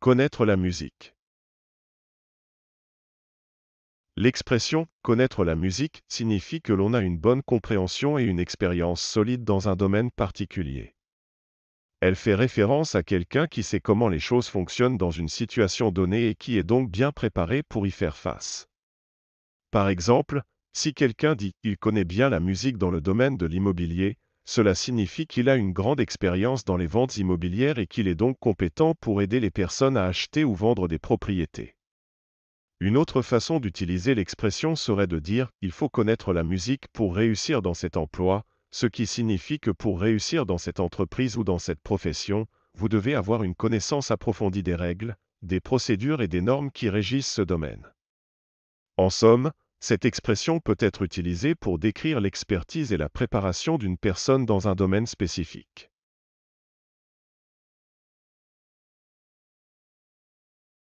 Connaître la musique. L'expression connaître la musique signifie que l'on a une bonne compréhension et une expérience solide dans un domaine particulier. Elle fait référence à quelqu'un qui sait comment les choses fonctionnent dans une situation donnée et qui est donc bien préparé pour y faire face. Par exemple, si quelqu'un dit ⁇ Il connaît bien la musique dans le domaine de l'immobilier ⁇ cela signifie qu'il a une grande expérience dans les ventes immobilières et qu'il est donc compétent pour aider les personnes à acheter ou vendre des propriétés. Une autre façon d'utiliser l'expression serait de dire ⁇ Il faut connaître la musique pour réussir dans cet emploi ⁇ ce qui signifie que pour réussir dans cette entreprise ou dans cette profession, vous devez avoir une connaissance approfondie des règles, des procédures et des normes qui régissent ce domaine. En somme, cette expression peut être utilisée pour décrire l'expertise et la préparation d'une personne dans un domaine spécifique.